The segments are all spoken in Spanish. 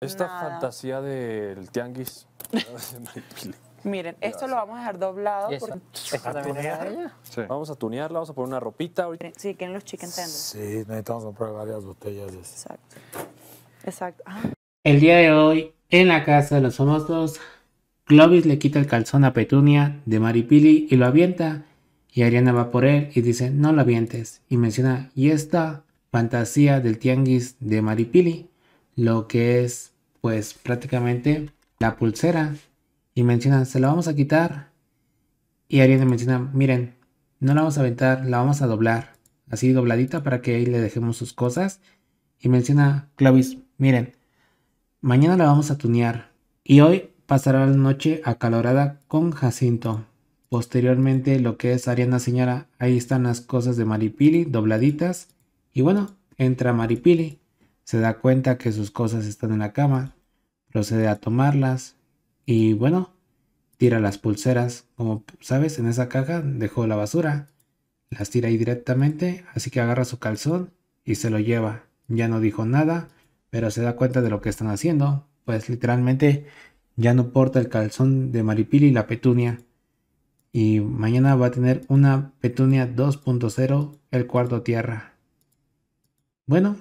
Esta fantasía del tianguis. Miren, esto lo vamos a dejar doblado. Vamos a tunearla, vamos a poner una ropita. Sí, quieren los chicken tenders. Sí, necesitamos comprar varias botellas. De Exacto. Exacto. Ah. El día de hoy, en la casa de los famosos, Clovis le quita el calzón a Petunia de Maripili y lo avienta. Y Ariana va por él y dice, no lo avientes. Y menciona, y esta fantasía del tianguis de Maripili lo que es pues prácticamente la pulsera y menciona, se la vamos a quitar. Y Ariana menciona, miren, no la vamos a aventar, la vamos a doblar, así dobladita para que ahí le dejemos sus cosas. Y menciona Clovis, miren, mañana la vamos a tunear y hoy pasará la noche acalorada con Jacinto. Posteriormente lo que es Ariana señala, ahí están las cosas de Maripili dobladitas. Y bueno, entra Maripili se da cuenta que sus cosas están en la cama, procede a tomarlas y bueno, tira las pulseras, como sabes, en esa caja dejó la basura, las tira ahí directamente, así que agarra su calzón y se lo lleva. Ya no dijo nada, pero se da cuenta de lo que están haciendo, pues literalmente ya no porta el calzón de Maripili y la petunia. Y mañana va a tener una petunia 2.0, el cuarto tierra. Bueno,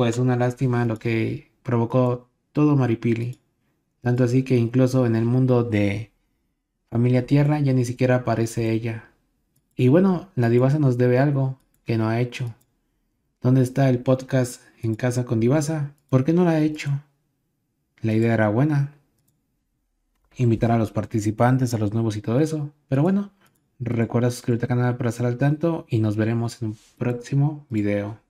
pues una lástima lo que provocó todo Maripili. Tanto así que incluso en el mundo de Familia Tierra ya ni siquiera aparece ella. Y bueno, la divasa nos debe algo que no ha hecho. ¿Dónde está el podcast en casa con divasa? ¿Por qué no la ha hecho? La idea era buena. Invitar a los participantes, a los nuevos y todo eso. Pero bueno, recuerda suscribirte al canal para estar al tanto y nos veremos en un próximo video.